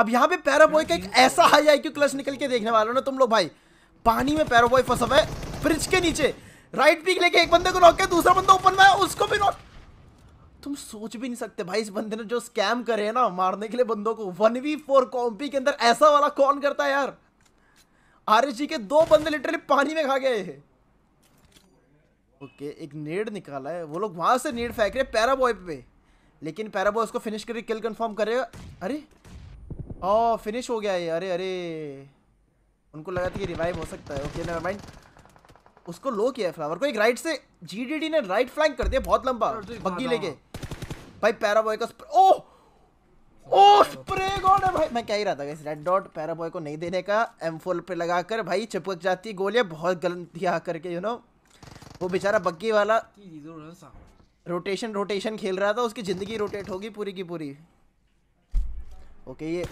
अब यहाँ पे पैराबॉय का एक ऐसा हाई आई क्यू क्लच निकल के देखने वाला ना तुम लोग भाई पानी में पैराबॉय फंसा हुआ है ब्रिज के नीचे राइट पीक लेके एक बंदे को नॉक किया दूसरा बंदा ओपन में है उसको भी नॉक तुम सोच भी नहीं सकते भाई इस बंदे ने जो स्कैम करे है ना मारने के लिए बंदों को वन वी फोर कॉम्पी के अंदर ऐसा वाला कौन करता है यार आर के दो बंदे लिटरली पानी में खा गए हैं ओके okay, एक नेड निकाला है वो लोग वहां से नेड फेंक रहे पैराबॉय पे लेकिन पैराबॉय उसको फिनिश करके किल कंफर्म करेगा अरे ओह oh, फिनिश हो गया ये अरे अरे उनको लगा था कि रिवाइव हो सकता है ओके नेवर माइंड उसको लो किया फ्लावर को एक राइट से जीडीडी ने राइट फ्लैंक कर दिया बहुत लंबा तो बग्गी लेके भाई पैरा बॉय का ओ ओ स्प्रे गॉड है भाई मैं कह ही रहा था guys red dot para boy को नहीं देने का M4 पे लगाकर भाई चिपक जाती गोलियां बहुत गलत दिया करके यू नो वो बेचारा बग्गी वाला रोटेशन रोटेशन खेल रहा था उसकी जिंदगी रोटेट होगी पूरी की पूरी ओके ये